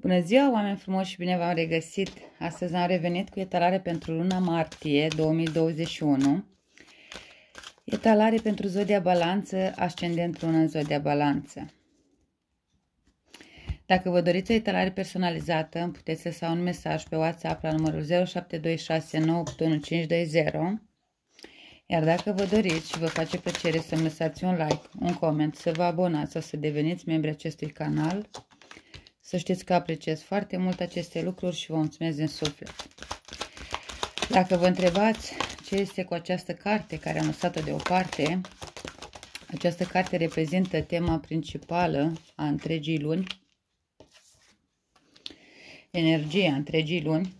Bună ziua, oameni frumoși și bine v-am regăsit! Astăzi am revenit cu etalare pentru luna martie 2021. Etalare pentru Zodia Balanță, ascendent luna în Zodia Balanță. Dacă vă doriți o etalare personalizată, îmi puteți sau un mesaj pe WhatsApp la numărul 0726981520. Iar dacă vă doriți și vă face plăcere să-mi lăsați un like, un coment, să vă abonați sau să deveniți membri acestui canal, să știți că apreciez foarte mult aceste lucruri și vă mulțumesc din suflet. Dacă vă întrebați ce este cu această carte care am lăsat-o deoparte, această carte reprezintă tema principală a întregii luni, energia întregii luni,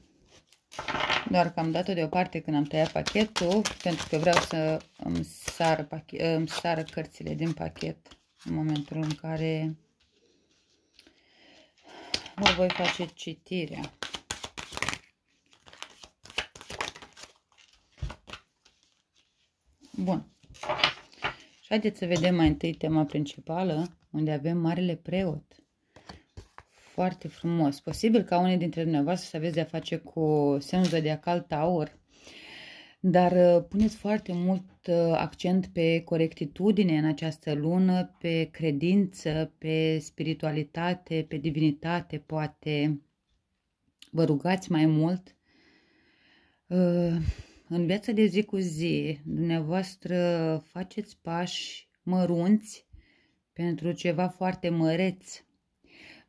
doar că am dat-o deoparte când am tăiat pachetul, pentru că vreau să îmi sar, pachet, îmi sară cărțile din pachet în momentul în care nu voi face citirea. Bun. Și haideți să vedem mai întâi tema principală, unde avem Marele Preot. Foarte frumos. Posibil ca unii dintre dumneavoastră să aveți de-a face cu semnul zodiacal Taur, dar uh, puneți foarte mult uh, accent pe corectitudine în această lună, pe credință, pe spiritualitate, pe divinitate, poate vă rugați mai mult. Uh, în viața de zi cu zi, dumneavoastră faceți pași mărunți pentru ceva foarte măreți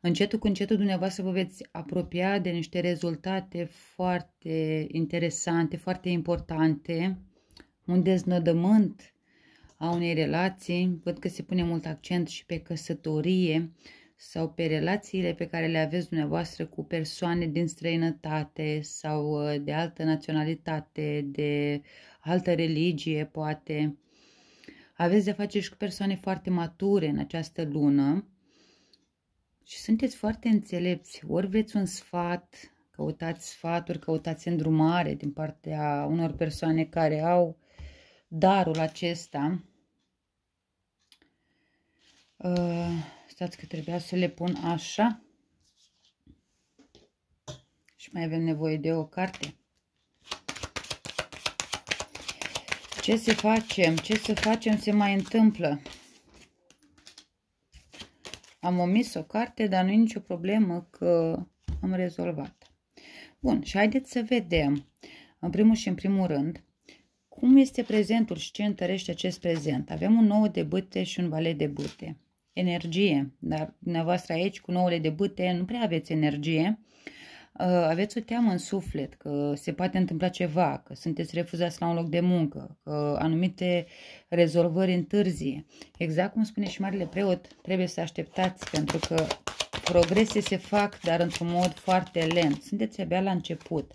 Încetul cu încetul dumneavoastră vă veți apropia de niște rezultate foarte interesante, foarte importante, un deznodământ a unei relații. Văd că se pune mult accent și pe căsătorie sau pe relațiile pe care le aveți dumneavoastră cu persoane din străinătate sau uh, de altă naționalitate, de altă religie, poate. Aveți de face și cu persoane foarte mature în această lună și sunteți foarte înțelepți. Ori vreți un sfat, căutați sfaturi, căutați îndrumare din partea unor persoane care au darul acesta. Uh, stați că trebuia să le pun așa. Și mai avem nevoie de o carte. Ce să facem? Ce să facem se mai întâmplă? Am omis o carte, dar nu e nicio problemă că am rezolvat. Bun, și haideți să vedem, în primul și în primul rând, cum este prezentul și ce întărește acest prezent. Avem un nou de bâte și un valet de bâte. Energie, dar dumneavoastră aici cu nouăle de bâte nu prea aveți energie, Ă, aveți o teamă în suflet că se poate întâmpla ceva, că sunteți refuzați la un loc de muncă, că anumite rezolvări întârzie. Exact cum spune și Marele Preot, trebuie să așteptați pentru că progrese se fac, dar într-un mod foarte lent. Sunteți abia la început.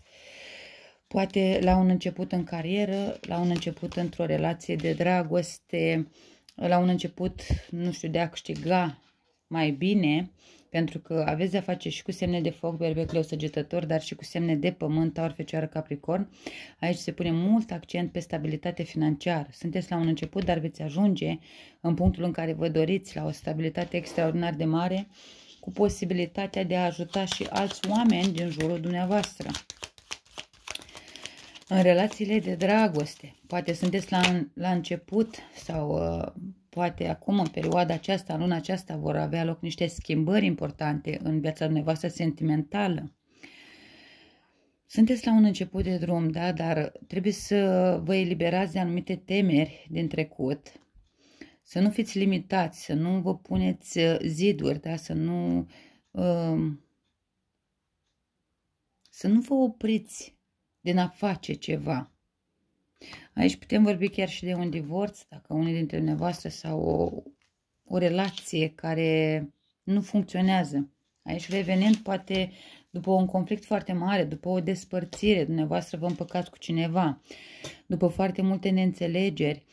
Poate la un început în carieră, la un început într-o relație de dragoste, la un început, nu știu, de a câștiga mai bine, uh, pentru că aveți de-a face și cu semne de foc, berbecleu săgetător, dar și cu semne de pământ, taur, fecioară, capricorn. Aici se pune mult accent pe stabilitate financiară. Sunteți la un început, dar veți ajunge în punctul în care vă doriți la o stabilitate extraordinar de mare, cu posibilitatea de a ajuta și alți oameni din jurul dumneavoastră. În relațiile de dragoste, poate sunteți la, la început sau uh, poate acum, în perioada aceasta, în luna aceasta, vor avea loc niște schimbări importante în viața dumneavoastră sentimentală. Sunteți la un început de drum, da, dar trebuie să vă eliberați de anumite temeri din trecut, să nu fiți limitați, să nu vă puneți uh, ziduri, da, să nu... Uh, să nu vă opriți din a face ceva. Aici putem vorbi chiar și de un divorț, dacă unii dintre dumneavoastră sau o, o relație care nu funcționează. Aici revenind poate după un conflict foarte mare, după o despărțire, dumneavoastră vă împăcați cu cineva, după foarte multe neînțelegeri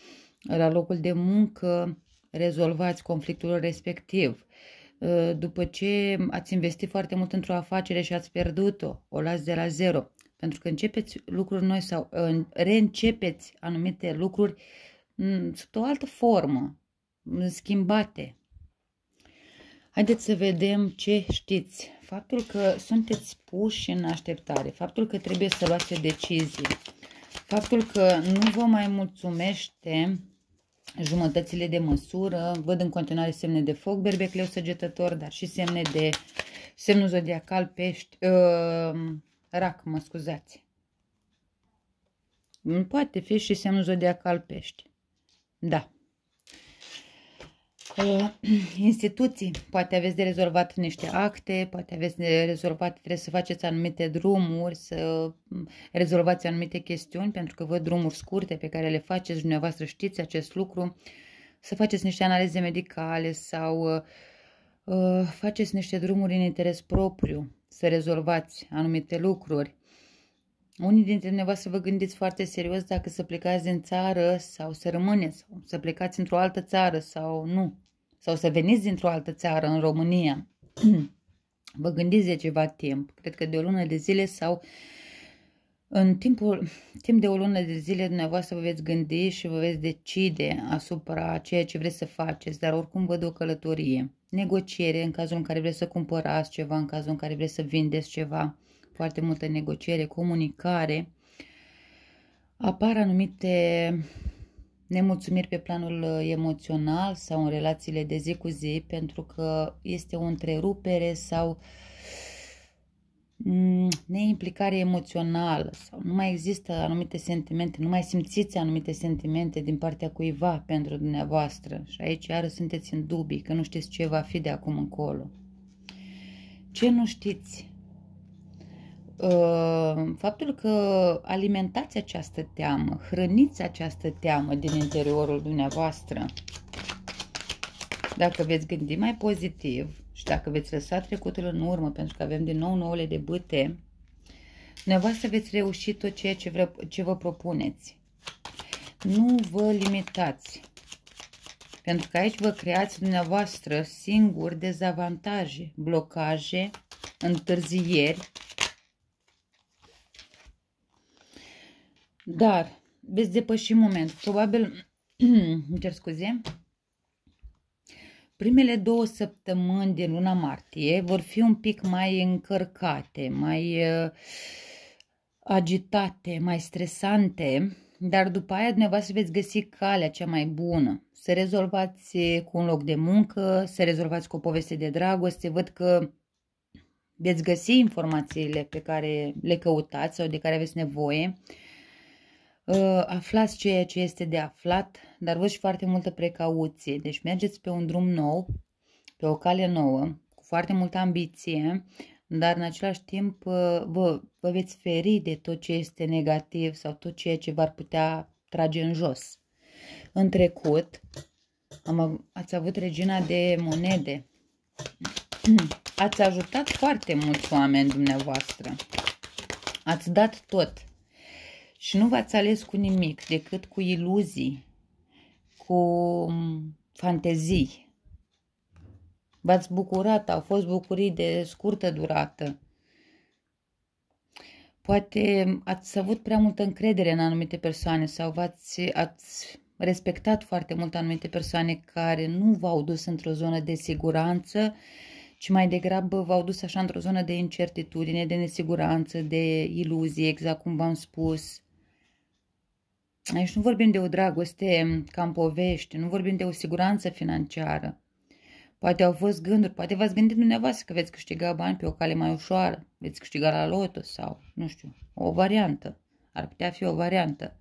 la locul de muncă, rezolvați conflictul respectiv. După ce ați investit foarte mult într-o afacere și ați pierdut-o, o, las de la zero, pentru că începeți lucruri noi sau ă, reîncepeți anumite lucruri mm, sub o altă formă, schimbate. Haideți să vedem ce știți. Faptul că sunteți puși în așteptare, faptul că trebuie să luați o decizie, faptul că nu vă mai mulțumește jumătățile de măsură, văd în continuare semne de foc, berbecleu săgetător, dar și semne de semnul zodiacal pești, uh, Rac, mă scuzați. Nu poate fi și semnul zodiacal pești. Da. Uh, instituții, poate aveți de rezolvat niște acte, poate aveți de rezolvat, trebuie să faceți anumite drumuri, să mm, rezolvați anumite chestiuni, pentru că văd drumuri scurte pe care le faceți, dumneavoastră știți acest lucru, să faceți niște analize medicale sau uh, uh faceți niște drumuri în interes propriu, să rezolvați anumite lucruri. Unii dintre să vă gândiți foarte serios dacă să plecați din țară sau să rămâneți, sau să plecați într-o altă țară sau nu, sau să veniți dintr-o altă țară în România. vă gândiți de ceva timp, cred că de o lună de zile sau în timpul, timp de o lună de zile dumneavoastră vă veți gândi și vă veți decide asupra ceea ce vreți să faceți, dar oricum văd o călătorie negociere în cazul în care vreți să cumpărați ceva, în cazul în care vreți să vindeți ceva, foarte multă negociere, comunicare, apar anumite nemulțumiri pe planul uh, emoțional sau în relațiile de zi cu zi pentru că este o întrerupere sau uh, Mm, neimplicare emoțională sau nu mai există anumite sentimente, nu mai simțiți anumite sentimente din partea cuiva pentru dumneavoastră și aici iară sunteți în dubii că nu știți ce va fi de acum încolo. Ce nu știți? Uh, faptul că alimentați această teamă, hrăniți această teamă din interiorul dumneavoastră, dacă veți gândi mai pozitiv, și dacă veți lăsa trecutul în urmă, pentru că avem din nou nouăle de bâte, dumneavoastră veți reuși tot ceea ce, vreau, ce vă propuneți. Nu vă limitați. Pentru că aici vă creați dumneavoastră singuri dezavantaje, blocaje, întârzieri. Dar veți depăși momentul. Probabil, îmi cer scuze, Primele două săptămâni din luna martie vor fi un pic mai încărcate, mai uh, agitate, mai stresante, dar după aia dumneavoastră veți găsi calea cea mai bună. Să rezolvați uh, cu un loc de muncă, să rezolvați cu o poveste de dragoste, văd că veți găsi informațiile pe care le căutați sau de care aveți nevoie. Uh, aflați ceea ce este de aflat, dar văd și foarte multă precauție. Deci mergeți pe un drum nou, pe o cale nouă, cu foarte multă ambiție, dar în același timp uh, vă, vă veți feri de tot ce este negativ sau tot ceea ce v-ar putea trage în jos. În trecut am, ați avut regina de monede. Ați ajutat foarte mulți oameni dumneavoastră. Ați dat tot. Și nu v-ați ales cu nimic decât cu iluzii cu mm, fantezii. V-ați bucurat, au fost bucurii de scurtă durată. Poate ați avut prea multă încredere în anumite persoane sau v-ați ați respectat foarte mult anumite persoane care nu v-au dus într-o zonă de siguranță, ci mai degrabă v-au dus așa într-o zonă de incertitudine, de nesiguranță, de iluzie, exact cum v-am spus. Aici nu vorbim de o dragoste ca în povești, nu vorbim de o siguranță financiară. Poate au fost gânduri, poate v-ați gândit dumneavoastră că veți câștiga bani pe o cale mai ușoară, veți câștiga la loto sau, nu știu, o variantă. Ar putea fi o variantă.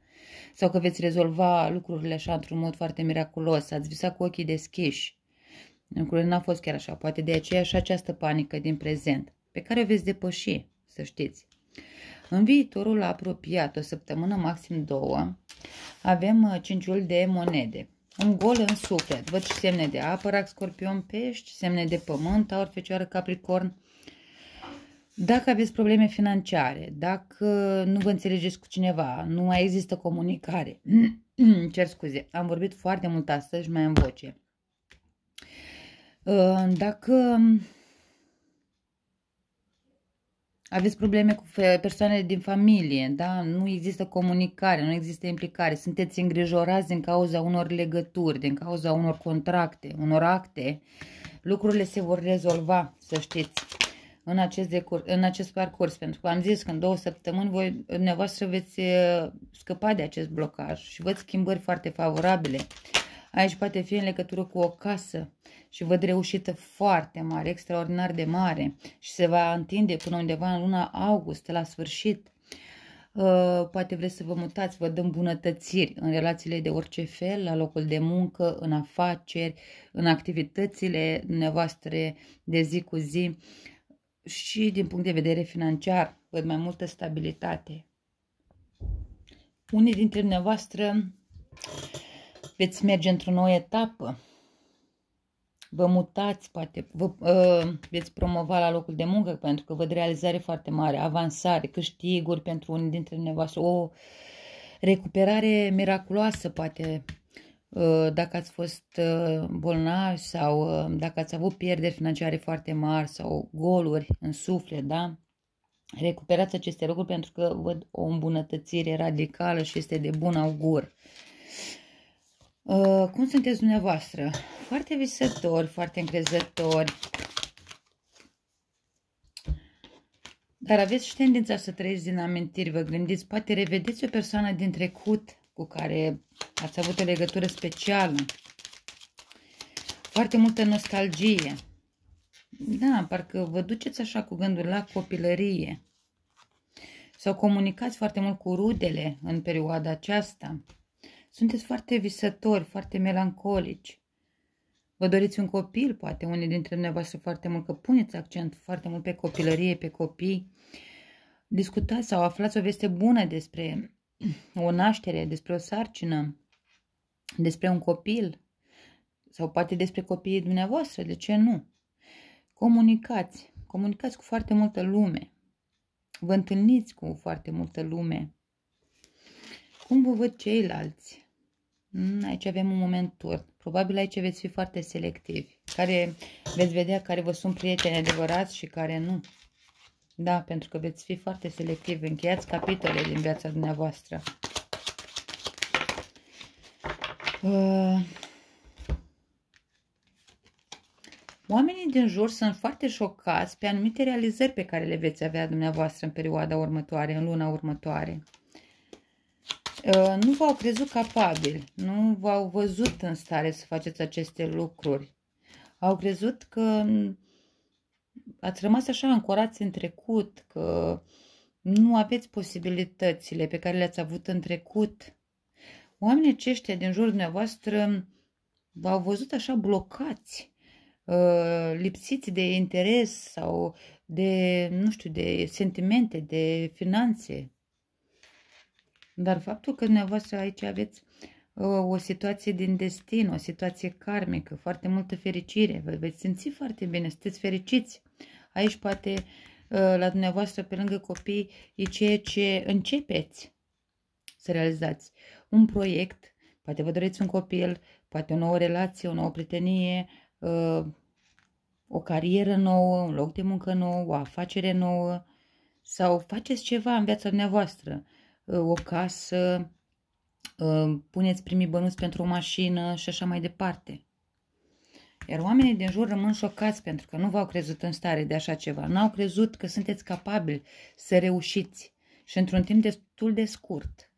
Sau că veți rezolva lucrurile așa într-un mod foarte miraculos, ați visat cu ochii deschiși. Lucrurile n-a fost chiar așa, poate de aceea și această panică din prezent, pe care o veți depăși, să știți. În viitorul apropiat, o săptămână maxim două, avem uh, cinciul de monede. Un gol în suflet. Văd și semne de apă, rac, scorpion, pești, semne de pământ, aur, fecioară, capricorn. Dacă aveți probleme financiare, dacă uh, nu vă înțelegeți cu cineva, nu mai există comunicare, cer scuze, am vorbit foarte mult astăzi, mai în voce. Uh, dacă um, aveți probleme cu persoanele din familie, da? nu există comunicare, nu există implicare, sunteți îngrijorați din cauza unor legături, din cauza unor contracte, unor acte, lucrurile se vor rezolva, să știți, în acest, decurs, în acest parcurs, pentru că am zis că în două săptămâni voi, dumneavoastră veți eh, scăpa de acest blocaj și văd schimbări foarte favorabile Aici poate fi în legătură cu o casă și văd reușită foarte mare, extraordinar de mare și se va întinde până undeva în luna august, la sfârșit. Uh, poate vreți să vă mutați, vă dăm bunătățiri în relațiile de orice fel, la locul de muncă, în afaceri, în activitățile dumneavoastră de zi cu zi și din punct de vedere financiar, văd mai multă stabilitate. Unii dintre dumneavoastră veți merge într-o nouă etapă, vă mutați, poate vă, uh, veți promova la locul de muncă pentru că văd realizare foarte mare, avansare, câștiguri pentru unii dintre nevoastre, o recuperare miraculoasă, poate uh, dacă ați fost uh, bolnavi sau uh, dacă ați avut pierderi financiare foarte mari sau goluri în suflet, da? Recuperați aceste lucruri pentru că văd o îmbunătățire radicală și este de bun augur. Uh, Uh, cum sunteți dumneavoastră? Foarte visători, foarte încrezători. Dar aveți și tendința să trăiți din amintiri, vă gândiți, poate revedeți o persoană din trecut cu care ați avut o legătură specială. Foarte multă nostalgie. Da, parcă vă duceți așa cu gândul la copilărie. Sau comunicați foarte mult cu rudele în perioada aceasta. Sunteți foarte visători, foarte melancolici. Vă doriți un copil, poate unii dintre dumneavoastră foarte mult, că puneți accent foarte mult pe copilărie, pe copii. Discutați sau aflați o veste bună despre o naștere, despre o sarcină, despre un copil sau poate despre copiii dumneavoastră, de ce nu? Comunicați, comunicați cu foarte multă lume, vă întâlniți cu foarte multă lume. Cum vă văd ceilalți? Mm, aici avem un moment turn. Probabil aici veți fi foarte selectivi. Care veți vedea care vă sunt prieteni adevărați și care nu. Da, pentru că veți fi foarte selectivi. Încheiați capitole din viața dumneavoastră. Uh... Oamenii din jur sunt foarte șocați pe anumite realizări pe care le veți avea dumneavoastră în perioada următoare, în luna următoare. Uh, nu v-au crezut capabil, nu v-au văzut în stare să faceți aceste lucruri. Au crezut că ați rămas așa ancorați în trecut, că nu aveți posibilitățile pe care le-ați avut în trecut. Oamenii aceștia din jurul dumneavoastră v-au văzut așa blocați, uh, lipsiți de interes sau de, nu știu, de sentimente, de finanțe. Dar faptul că dumneavoastră aici aveți ă, o situație din destin, o situație karmică, foarte multă fericire, vă veți simți foarte bine, sunteți fericiți. Aici poate ă, la dumneavoastră, pe lângă copii, e ceea ce începeți să realizați. Un proiect, poate vă doriți un copil, poate o nouă relație, o nouă prietenie, ă, o carieră nouă, un loc de muncă nou, o afacere nouă sau faceți ceva în viața dumneavoastră Ă, o casă, ă, puneți primii bănuți pentru o mașină și așa mai departe. Iar oamenii din jur rămân șocați pentru că nu v-au crezut în stare de așa ceva. N-au crezut că sunteți capabili să reușiți și într-un timp destul de scurt.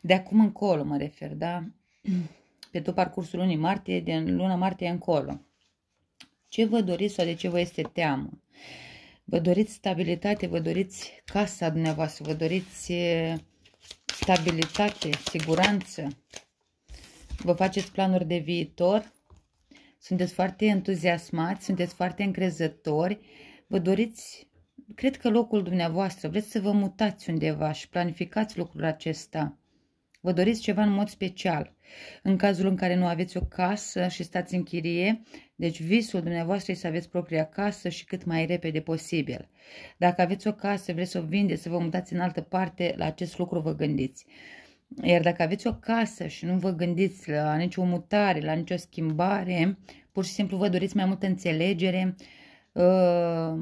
De acum încolo mă refer, da? Pe tot parcursul lunii martie, din luna martie încolo. Ce vă doriți sau de ce vă este teamă? vă doriți stabilitate, vă doriți casa dumneavoastră, vă doriți stabilitate, siguranță, vă faceți planuri de viitor, sunteți foarte entuziasmați, sunteți foarte încrezători, vă doriți, cred că locul dumneavoastră, vreți să vă mutați undeva și planificați lucrul acesta, vă doriți ceva în mod special. În cazul în care nu aveți o casă și stați în chirie, deci visul dumneavoastră este să aveți propria casă și cât mai repede posibil. Dacă aveți o casă, vreți să o vindeți, să vă mutați în altă parte, la acest lucru vă gândiți. Iar dacă aveți o casă și nu vă gândiți la nicio mutare, la nicio schimbare, pur și simplu vă doriți mai multă înțelegere, uh,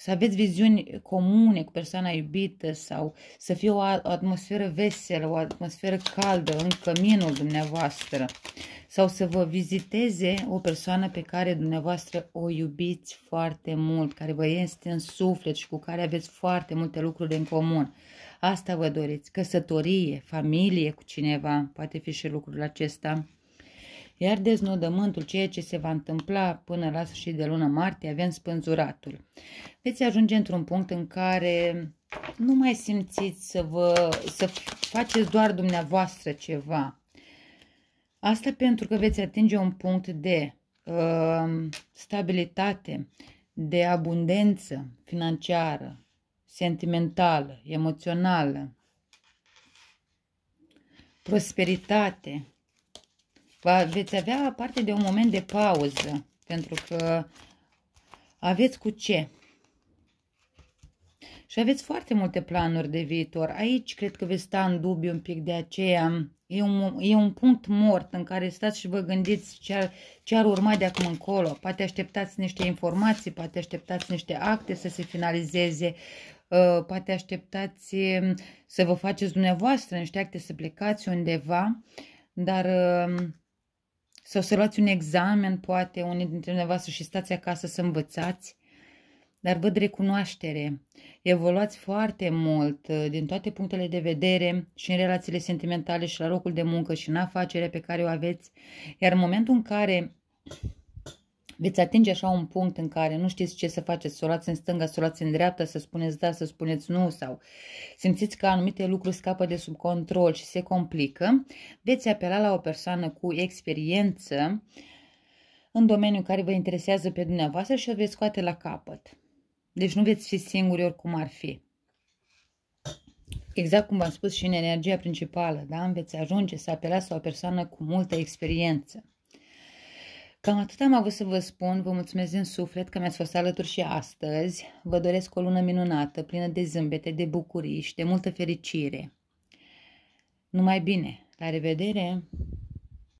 să aveți viziuni comune cu persoana iubită sau să fie o atmosferă veselă, o atmosferă caldă în căminul dumneavoastră sau să vă viziteze o persoană pe care dumneavoastră o iubiți foarte mult, care vă este în suflet și cu care aveți foarte multe lucruri în comun. Asta vă doriți, căsătorie, familie cu cineva, poate fi și lucrul acesta iar deznodământul ceea ce se va întâmpla până la sfârșit de lună martie avem spânzuratul. Veți ajunge într-un punct în care nu mai simțiți să, vă, să faceți doar dumneavoastră ceva. Asta pentru că veți atinge un punct de uh, stabilitate, de abundență financiară, sentimentală, emoțională, prosperitate, va, veți avea parte de un moment de pauză, pentru că aveți cu ce. Și aveți foarte multe planuri de viitor. Aici cred că veți sta în dubiu un pic de aceea. E un, e un punct mort în care stați și vă gândiți ce ar, ce ar urma de acum încolo. Poate așteptați niște informații, poate așteptați niște acte să se finalizeze, uh, poate așteptați um, să vă faceți dumneavoastră niște acte să plecați undeva, dar um, sau să luați un examen, poate, unii dintre dumneavoastră și stați acasă să învățați, dar văd recunoaștere. Evoluați foarte mult uh, din toate punctele de vedere și în relațiile sentimentale și la locul de muncă și în afacerea pe care o aveți, iar în momentul în care veți atinge așa un punct în care nu știți ce să faceți, să o luați în stânga, să o luați în dreapta, să spuneți da, să spuneți nu sau simțiți că anumite lucruri scapă de sub control și se complică, veți apela la o persoană cu experiență în domeniul care vă interesează pe dumneavoastră și o veți scoate la capăt. Deci nu veți fi singuri oricum ar fi. Exact cum v-am spus și în energia principală, da? veți ajunge să apelați la o persoană cu multă experiență. Cam atât am avut să vă spun, vă mulțumesc din suflet că mi-ați fost alături și astăzi. Vă doresc o lună minunată, plină de zâmbete, de bucurii și de multă fericire. Numai bine! La revedere!